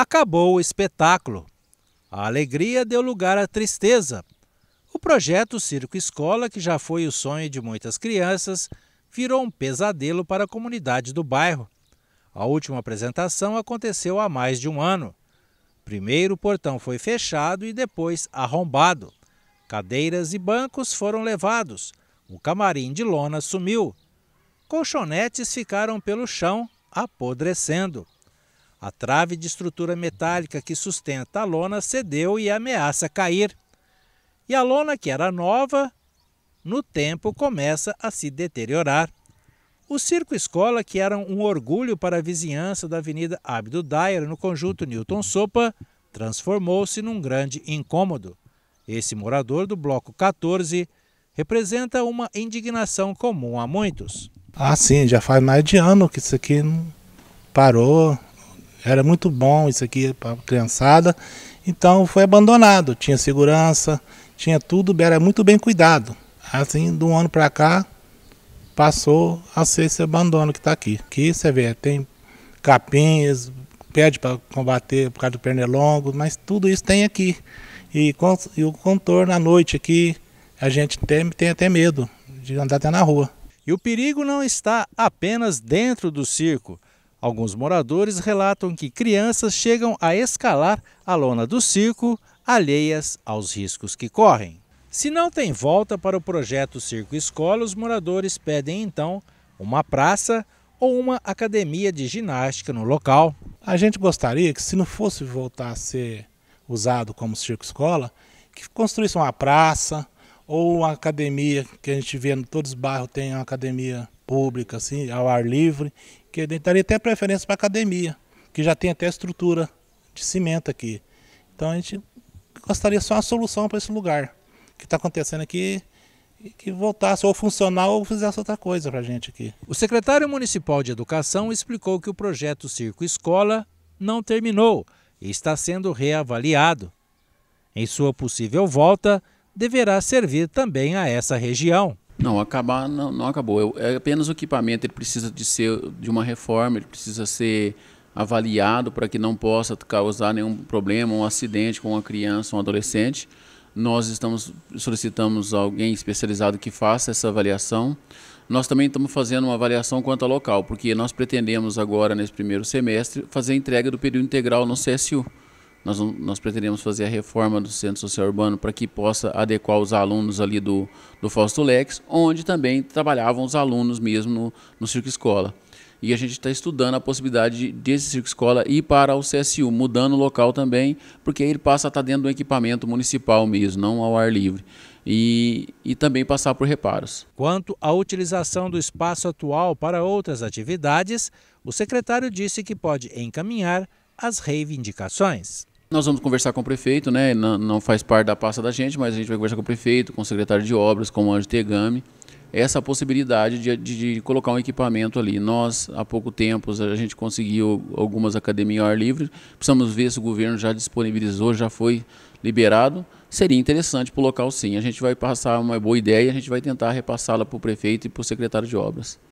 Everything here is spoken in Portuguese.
Acabou o espetáculo. A alegria deu lugar à tristeza. O projeto Circo Escola, que já foi o sonho de muitas crianças, virou um pesadelo para a comunidade do bairro. A última apresentação aconteceu há mais de um ano. Primeiro o portão foi fechado e depois arrombado. Cadeiras e bancos foram levados. O camarim de lona sumiu. Colchonetes ficaram pelo chão, apodrecendo. A trave de estrutura metálica que sustenta a lona cedeu e ameaça cair. E a lona, que era nova, no tempo começa a se deteriorar. O Circo Escola, que era um orgulho para a vizinhança da Avenida Abdo Dyer, no conjunto Newton Sopa, transformou-se num grande incômodo. Esse morador do bloco 14 representa uma indignação comum a muitos. Ah, sim, já faz mais de ano que isso aqui parou, era muito bom isso aqui para criançada. Então foi abandonado, tinha segurança, tinha tudo, era muito bem cuidado. Assim, de um ano para cá, passou a ser esse abandono que está aqui. Aqui você vê, tem capinhas, pede para combater por causa do pernilongo, mas tudo isso tem aqui. E, e o contorno à noite aqui, a gente tem, tem até medo de andar até na rua. E o perigo não está apenas dentro do circo. Alguns moradores relatam que crianças chegam a escalar a lona do circo, alheias aos riscos que correm. Se não tem volta para o projeto Circo Escola, os moradores pedem então uma praça ou uma academia de ginástica no local. A gente gostaria que, se não fosse voltar a ser usado como circo escola, que construísse uma praça ou uma academia, que a gente vê em todos os bairros tem uma academia pública, assim, ao ar livre, que daria até preferência para academia, que já tem até estrutura de cimento aqui. Então a gente gostaria só uma solução para esse lugar que está acontecendo aqui que voltasse ou funcionar ou fizesse outra coisa para a gente aqui. O secretário municipal de Educação explicou que o projeto Circo Escola não terminou e está sendo reavaliado. Em sua possível volta, deverá servir também a essa região. Não, acabar não, não acabou. Eu, é apenas o equipamento ele precisa de ser de uma reforma, ele precisa ser avaliado para que não possa causar nenhum problema, um acidente com uma criança, um adolescente. Nós estamos solicitamos alguém especializado que faça essa avaliação. Nós também estamos fazendo uma avaliação quanto ao local, porque nós pretendemos agora nesse primeiro semestre fazer a entrega do período integral no CSU. Nós, nós pretendemos fazer a reforma do Centro Social Urbano para que possa adequar os alunos ali do, do Fausto Lex, onde também trabalhavam os alunos mesmo no, no Circo Escola. E a gente está estudando a possibilidade desse Circo Escola ir para o CSU, mudando o local também, porque aí ele passa a estar dentro do equipamento municipal mesmo, não ao ar livre. E, e, também passar por reparos. Quanto à utilização do espaço atual para outras atividades, o secretário disse que pode encaminhar as reivindicações. Nós vamos conversar com o prefeito, né? Não, não, faz parte da pasta da gente, mas a gente vai conversar com o prefeito, com o secretário de obras, com o Anjo Tegami, essa possibilidade de, de, de, colocar um equipamento ali. Nós, há pouco tempo, a gente conseguiu algumas academias ao ar livre, precisamos ver se o governo já disponibilizou, já foi liberado. Seria interessante para o local, sim. A gente vai passar uma boa ideia, e a gente vai tentar repassá-la para o prefeito e para o secretário de obras.